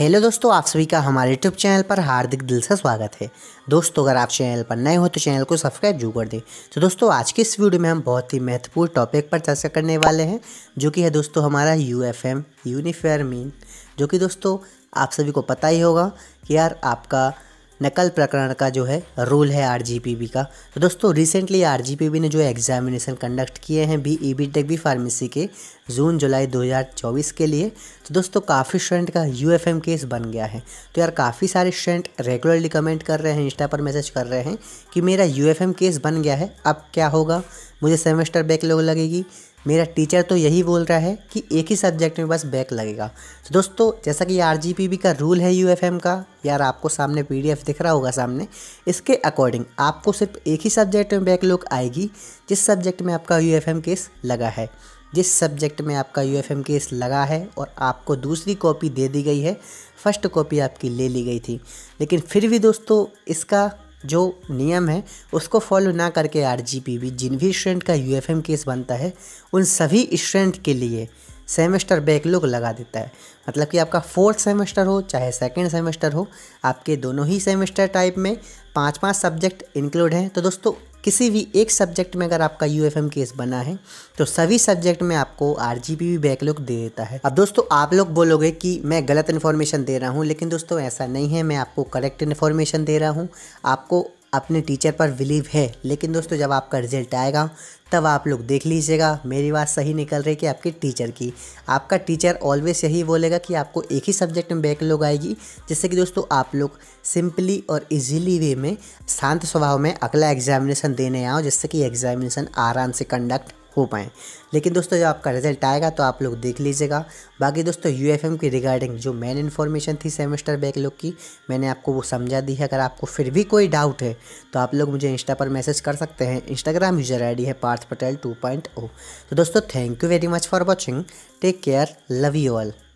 Hello दोस्तों आप सभी का हमारे यूट्यूब चैनल पर हार्दिक दिल से स्वागत है दोस्तों अगर आप चैनल पर नए हो तो चैनल को सब्सक्राइब जरूर कर दें तो दोस्तों आज के इस वीडियो में हम बहुत ही महत्वपूर्ण टॉपिक पर चर्चा करने वाले हैं जो कि है दोस्तों हमारा U F M unfair mean जो कि दोस्तों आप सभी को पता ही होगा कि यार आपका नकल प्रकरण का जो है रूल है आर का तो दोस्तों रिसेंटली आर ने जो एग्जामिनेशन कंडक्ट किए हैं B E B tech B pharmacy के जून जुलाई 2024 के लिए तो दोस्तों काफ़ी स्टूडेंट का यू केस बन गया है तो यार काफ़ी सारे स्टूडेंट रेगुलरली कमेंट कर रहे हैं इंस्टा पर मैसेज कर रहे हैं कि मेरा यू केस बन गया है अब क्या होगा मुझे सेमेस्टर बैकलॉग लगेगी मेरा टीचर तो यही बोल रहा है कि एक ही सब्जेक्ट में बस बैक लगेगा तो दोस्तों जैसा कि आर का रूल है यू का यार आपको सामने पी दिख रहा होगा सामने इसके अकॉर्डिंग आपको सिर्फ एक ही सब्जेक्ट में बैक लुक आएगी जिस सब्जेक्ट में आपका यू केस लगा है जिस सब्जेक्ट में आपका यू केस लगा है और आपको दूसरी कॉपी दे दी गई है फर्स्ट कॉपी आपकी ले ली गई थी लेकिन फिर भी दोस्तों इसका जो नियम है उसको फॉलो ना करके आर जिन भी स्टूडेंट का यू केस बनता है उन सभी स्टूडेंट के लिए सेमेस्टर बैकलॉग लगा देता है मतलब कि आपका फोर्थ सेमेस्टर हो चाहे सेकेंड सेमेस्टर हो आपके दोनों ही सेमेस्टर टाइप में पाँच पाँच सब्जेक्ट इंक्लूड हैं तो दोस्तों किसी भी एक सब्जेक्ट में अगर आपका यू केस बना है तो सभी सब्जेक्ट में आपको आर जी भी बैकलॉग दे देता है अब दोस्तों आप लोग बोलोगे कि मैं गलत इन्फॉर्मेशन दे रहा हूँ लेकिन दोस्तों ऐसा नहीं है मैं आपको करेक्ट इन्फॉर्मेशन दे रहा हूँ आपको अपने टीचर पर बिलीव है लेकिन दोस्तों जब आपका रिजल्ट आएगा तब आप लोग देख लीजिएगा मेरी बात सही निकल रही है कि आपके टीचर की आपका टीचर ऑलवेज यही बोलेगा कि आपको एक ही सब्जेक्ट में बैकलॉग आएगी जिससे कि दोस्तों आप लोग सिंपली और इजीली वे में शांत स्वभाव में अगला एग्जामिनेशन देने आओ जिससे कि एग्जामिनेशन आराम से कंडक्ट हो पाए लेकिन दोस्तों जब आपका रिजल्ट आएगा तो आप लोग देख लीजिएगा बाकी दोस्तों यू एफ एम की रिगार्डिंग जो मेन इन्फॉर्मेशन थी सेमेस्टर बैकलॉग की मैंने आपको वो समझा दी है अगर आपको फिर भी कोई डाउट है तो आप लोग मुझे इंस्टा पर मैसेज कर सकते हैं इंस्टाग्राम यूजर आई है पार्थ पटेल टू oh। तो दोस्तों thank you very much for watching take care love you all